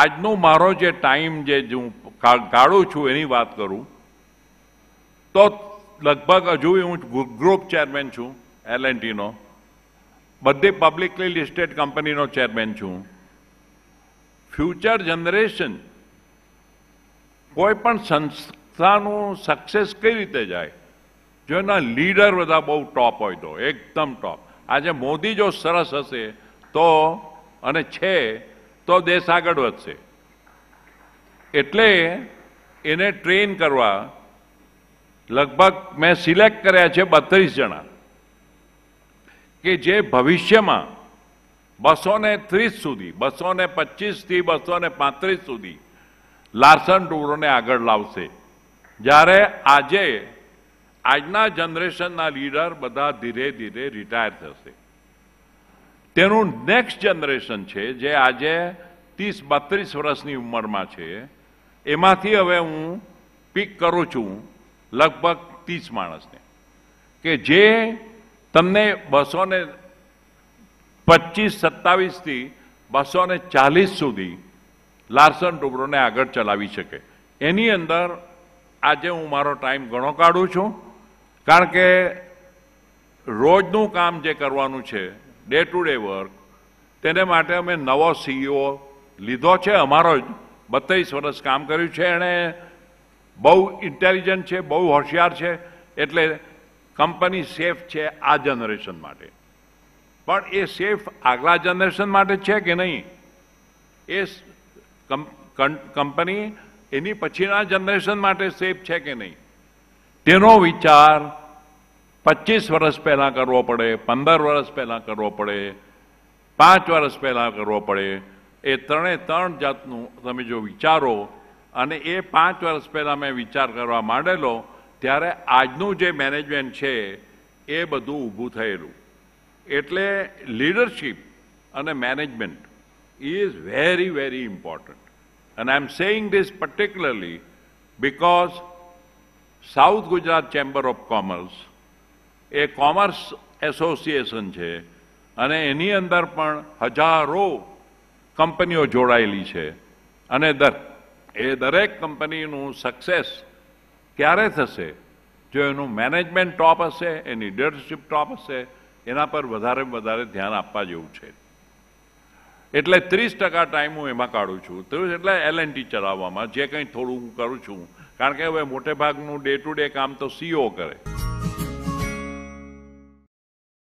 આજનો મારો જે ટાઈમ જે હું કાઢું છું એની વાત કરું તો લગભગ હજુ હું ગ્રુપ ચેરમેન છું એલ એન્ડ ટીનો બધી પબ્લિકલી લિસ્ટેડ કંપનીનો ચેરમેન છું ફ્યુચર જનરેશન કોઈ પણ સંસ્થાનું સક્સેસ કઈ રીતે જાય જો એના લીડર બધા બહુ ટોપ હોય તો એકદમ ટોપ આજે મોદી જો સરસ હશે તો અને છે તો દેશ આગળ વધશે એટલે એને ટ્રેન કરવા લગભગ મેં સિલેક્ટ કર્યા છે બત્રીસ જણા કે જે ભવિષ્યમાં બસો ને ત્રીસ સુધી બસો ને પચીસથી બસો ને પાંત્રીસ સુધી લાર્સન ટુરોને આગળ લાવશે જ્યારે આજે આજના જનરેશનના લીડર બધા ધીરે ધીરે રિટાયર થશે તેનું નેક્સ્ટ જનરેશન છે જે આજે ત્રીસ બત્રીસ વર્ષની ઉંમરમાં છે એમાંથી હવે હું પીક કરું છું લગભગ ત્રીસ માણસને કે જે તમને બસો ને પચીસ સત્તાવીસથી બસો ને ચાલીસ સુધી લાર્સન ડુબરોને આગળ ચલાવી શકે એની અંદર આજે હું મારો ટાઈમ ઘણો કાઢું છું કારણ કે રોજનું કામ જે કરવાનું છે ડે ટુ ડે વર્ક તેને માટે અમે નવો સીઈઓ e લીધો છે અમારો જ બત્રીસ વર્ષ કામ કર્યું છે એણે બહુ ઇન્ટેલિજન્ટ છે બહુ હોશિયાર છે એટલે કંપની સેફ છે આ જનરેશન માટે પણ એ સેફ આગલા જનરેશન માટે છે કે નહીં એ કંપની એની પછીના જનરેશન માટે સેફ છે કે નહીં તેનો વિચાર પચીસ વર્ષ પહેલાં કરવો પડે પંદર વર્ષ પહેલાં કરવો પડે પાંચ વર્ષ પહેલાં કરવો પડે એ ત્રણે ત્રણ જાતનું તમે જો વિચારો અને એ પાંચ વર્ષ પહેલાં મેં વિચાર કરવા માંડેલો ત્યારે આજનું જે મેનેજમેન્ટ છે એ બધું ઊભું થયેલું એટલે લીડરશીપ અને management is very very important And I'm saying this particularly because South Gujarat chamber of commerce એ કોમર્સ એસોસિએશન છે અને એની અંદર પણ હજારો કંપનીઓ જોડાયેલી છે અને દર એ દરેક કંપનીનું સક્સેસ ક્યારે થશે જો એનું મેનેજમેન્ટ ટોપ હશે એની લીડરશીપ ટોપ હશે એના પર વધારે વધારે ધ્યાન આપવા જેવું છે એટલે ત્રીસ ટકા ટાઈમ હું એમાં કાઢું છું ત્રીસ એટલે એલ એન ટી ચલાવવામાં જે કંઈ થોડું હું કરું છું કારણ કે હવે મોટેભાગનું ડે ટુ ડે કામ તો સીઓ e કરે